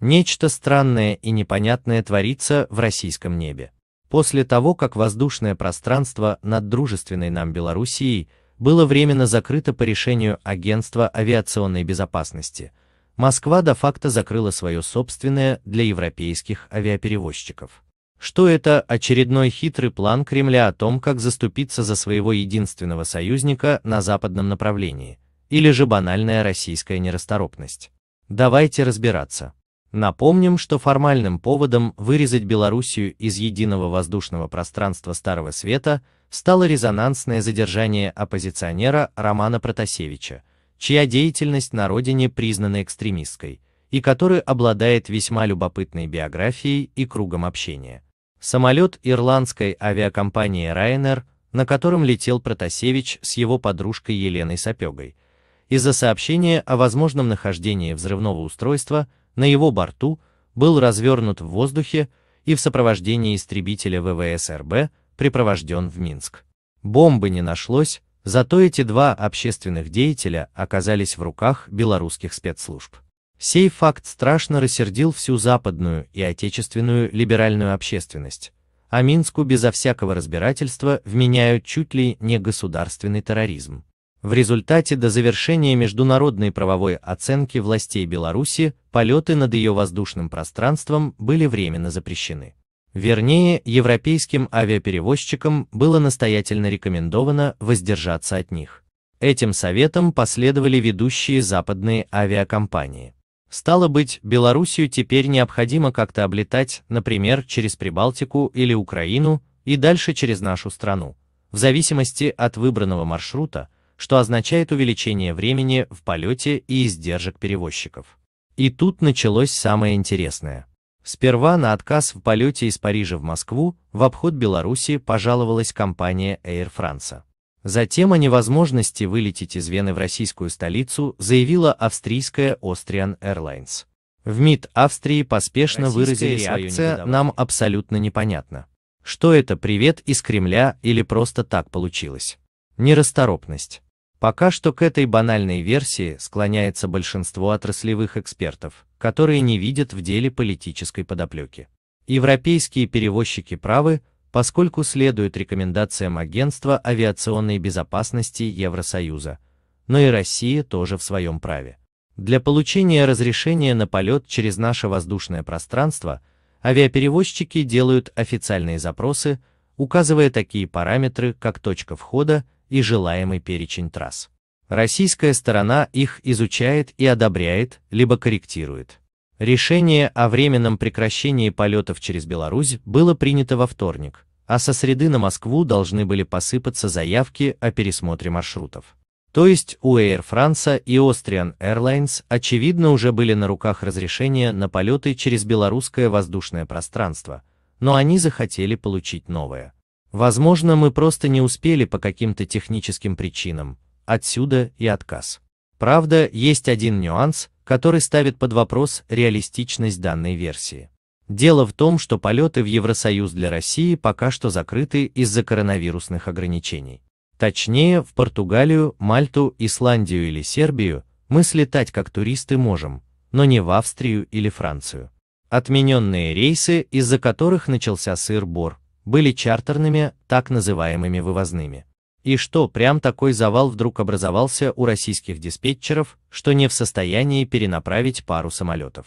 Нечто странное и непонятное творится в российском небе. После того, как воздушное пространство над дружественной нам Белоруссией было временно закрыто по решению Агентства авиационной безопасности, Москва де-факто закрыла свое собственное для европейских авиаперевозчиков. Что это очередной хитрый план Кремля о том, как заступиться за своего единственного союзника на западном направлении, или же банальная российская нерасторопность. Давайте разбираться. Напомним, что формальным поводом вырезать Белоруссию из единого воздушного пространства Старого Света стало резонансное задержание оппозиционера Романа Протасевича, чья деятельность на родине признана экстремистской, и который обладает весьма любопытной биографией и кругом общения. Самолет ирландской авиакомпании Ryanair, на котором летел Протасевич с его подружкой Еленой Сапегой, из-за сообщения о возможном нахождении взрывного устройства на его борту был развернут в воздухе и в сопровождении истребителя ВВС РБ припровожден в Минск. Бомбы не нашлось, зато эти два общественных деятеля оказались в руках белорусских спецслужб. Сей факт страшно рассердил всю западную и отечественную либеральную общественность, а Минску безо всякого разбирательства вменяют чуть ли не государственный терроризм. В результате до завершения международной правовой оценки властей Беларуси полеты над ее воздушным пространством были временно запрещены. Вернее, европейским авиаперевозчикам было настоятельно рекомендовано воздержаться от них. Этим советом последовали ведущие западные авиакомпании. Стало быть, Белоруссию теперь необходимо как-то облетать, например, через Прибалтику или Украину и дальше через нашу страну, в зависимости от выбранного маршрута, что означает увеличение времени в полете и издержек перевозчиков. И тут началось самое интересное. Сперва на отказ в полете из Парижа в Москву в обход Беларуси пожаловалась компания Air France. Затем о невозможности вылететь из Вены в российскую столицу заявила австрийская Austrian Airlines. В МИД Австрии поспешно Российская выразили реакция «нам абсолютно непонятно». Что это привет из Кремля или просто так получилось? Нерасторопность. Пока что к этой банальной версии склоняется большинство отраслевых экспертов, которые не видят в деле политической подоплеки. Европейские перевозчики правы, поскольку следуют рекомендациям Агентства авиационной безопасности Евросоюза, но и Россия тоже в своем праве. Для получения разрешения на полет через наше воздушное пространство авиаперевозчики делают официальные запросы, указывая такие параметры, как точка входа, и желаемый перечень трасс. Российская сторона их изучает и одобряет, либо корректирует. Решение о временном прекращении полетов через Беларусь было принято во вторник, а со среды на Москву должны были посыпаться заявки о пересмотре маршрутов. То есть у Air France и Austrian Airlines очевидно уже были на руках разрешения на полеты через белорусское воздушное пространство, но они захотели получить новое. Возможно, мы просто не успели по каким-то техническим причинам, отсюда и отказ. Правда, есть один нюанс, который ставит под вопрос реалистичность данной версии. Дело в том, что полеты в Евросоюз для России пока что закрыты из-за коронавирусных ограничений. Точнее, в Португалию, Мальту, Исландию или Сербию мы слетать как туристы можем, но не в Австрию или Францию. Отмененные рейсы, из-за которых начался сыр-бор, были чартерными, так называемыми вывозными. И что, прям такой завал вдруг образовался у российских диспетчеров, что не в состоянии перенаправить пару самолетов.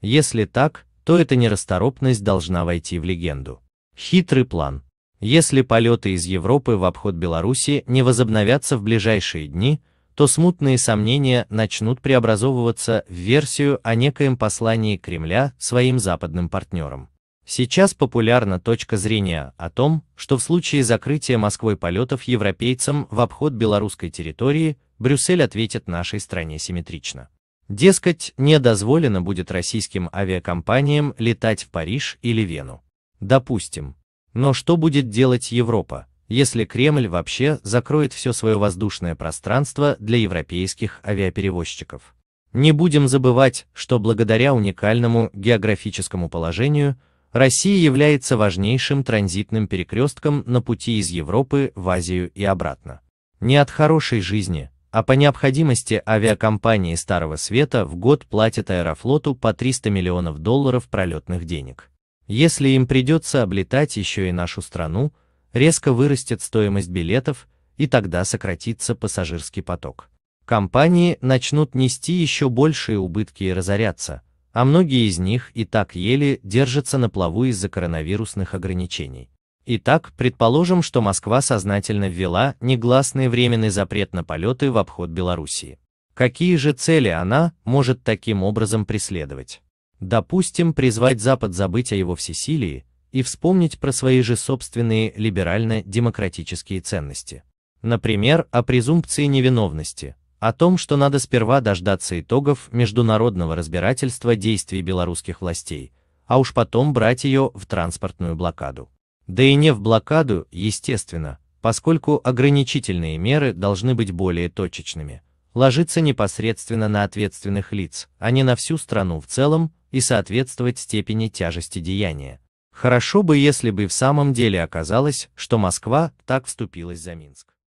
Если так, то эта нерасторопность должна войти в легенду. Хитрый план. Если полеты из Европы в обход Беларуси не возобновятся в ближайшие дни, то смутные сомнения начнут преобразовываться в версию о некоем послании Кремля своим западным партнерам. Сейчас популярна точка зрения о том, что в случае закрытия Москвой полетов европейцам в обход белорусской территории, Брюссель ответит нашей стране симметрично. Дескать, не дозволено будет российским авиакомпаниям летать в Париж или Вену. Допустим. Но что будет делать Европа, если Кремль вообще закроет все свое воздушное пространство для европейских авиаперевозчиков? Не будем забывать, что благодаря уникальному географическому положению – Россия является важнейшим транзитным перекрестком на пути из Европы в Азию и обратно. Не от хорошей жизни, а по необходимости авиакомпании Старого Света в год платят Аэрофлоту по 300 миллионов долларов пролетных денег. Если им придется облетать еще и нашу страну, резко вырастет стоимость билетов, и тогда сократится пассажирский поток. Компании начнут нести еще большие убытки и разоряться а многие из них и так еле держатся на плаву из-за коронавирусных ограничений. Итак, предположим, что Москва сознательно ввела негласный временный запрет на полеты в обход Белоруссии. Какие же цели она может таким образом преследовать? Допустим, призвать Запад забыть о его всесилии и вспомнить про свои же собственные либерально-демократические ценности. Например, о презумпции невиновности, о том, что надо сперва дождаться итогов международного разбирательства действий белорусских властей, а уж потом брать ее в транспортную блокаду. Да и не в блокаду, естественно, поскольку ограничительные меры должны быть более точечными, ложиться непосредственно на ответственных лиц, а не на всю страну в целом и соответствовать степени тяжести деяния. Хорошо бы, если бы в самом деле оказалось, что Москва так вступилась за Минск.